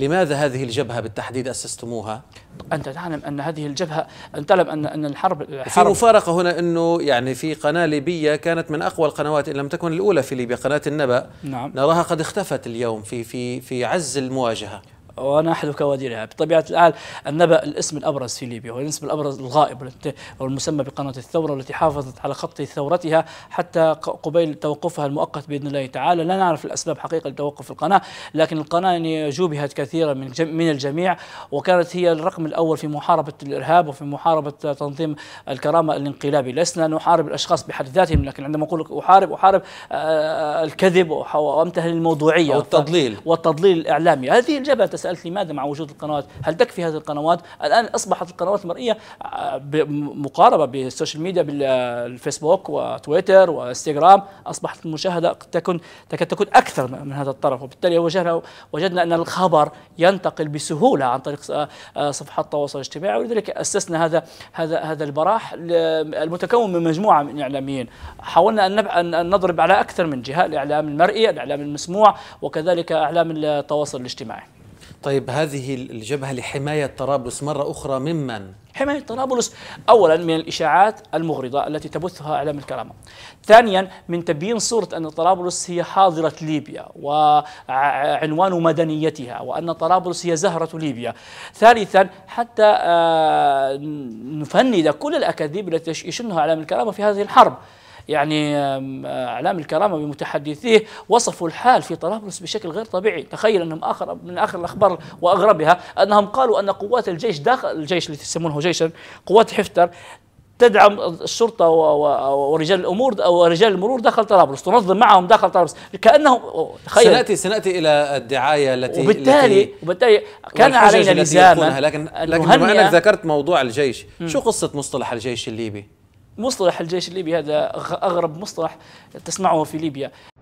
لماذا هذه الجبهة بالتحديد أسستموها؟ أنت تعلم أن هذه الجبهة أنت تعلم أن أن الحرب, الحرب في مفارقة هنا أنه يعني في قناة ليبية كانت من أقوى القنوات إن لم تكن الأولى في ليبيا قناة النبأ نعم. نراها قد اختفت اليوم في في في عز المواجهة ونحذف كوادرها بطبيعة الحال النبأ الاسم الأبرز في ليبيا والاسم الأبرز الغائب والمسمى بقناة الثورة والتي حافظت على خط ثورتها حتى قبيل توقفها المؤقت بإذن الله تعالى لا نعرف الأسباب حقيقة لتوقف القناة لكن القناة يعني جوبهت كثيرا من من الجميع وكانت هي الرقم الأول في محاربة الإرهاب وفي محاربة تنظيم الكرامة الانقلابي لسنا نحارب الأشخاص بحد ذاتهم لكن عندما أقول أحارب أحارب آه، آه، الكذب وأمتهن الموضوعية والتضليل والتضليل الإعلامي هذه الجبهة سالت لماذا مع وجود القنوات هل تكفي هذه القنوات الان اصبحت القنوات المرئيه آه، مقاربه بالسوشيال ميديا بالفيسبوك وتويتر وانستغرام اصبحت المشاهده تكون تكاد تكون اكثر من هذا الطرف وبالتالي وجدنا وجدنا ان الخبر ينتقل بسهوله عن طريق آه، آه، صفحات التواصل الاجتماعي ولذلك اسسنا هذا هذا هذا البراح المتكون من مجموعه من الاعلاميين حاولنا ان ان نضرب على اكثر من جهه الاعلام المرئي الاعلام المسموع وكذلك اعلام التواصل الاجتماعي طيب هذه الجبهة لحماية طرابلس مرة أخرى ممن؟ حماية طرابلس أولا من الإشاعات المغرضة التي تبثها إعلام الكرامة ثانيا من تبيين صورة أن طرابلس هي حاضرة ليبيا وعنوان مدنيتها وأن طرابلس هي زهرة ليبيا ثالثا حتى آه، نفند كل الأكاذيب التي يشنها إعلام الكرامة في هذه الحرب يعني آه، اعلام الكرامه بمتحدثيه وصفوا الحال في طرابلس بشكل غير طبيعي، تخيل انهم اخر من اخر الاخبار واغربها انهم قالوا ان قوات الجيش داخل الجيش اللي يسمونه جيشا قوات حفتر تدعم الشرطه ورجال الامور ورجال المرور داخل طرابلس تنظم معهم داخل طرابلس كانه تخيل سناتي سناتي الى الدعايه التي وبالتالي التي وبالتالي كان علينا لزاما لكن لكن بما انك ذكرت موضوع الجيش شو قصه مصطلح الجيش الليبي؟ مصطلح الجيش الليبي هذا أغرب مصطلح تسمعه في ليبيا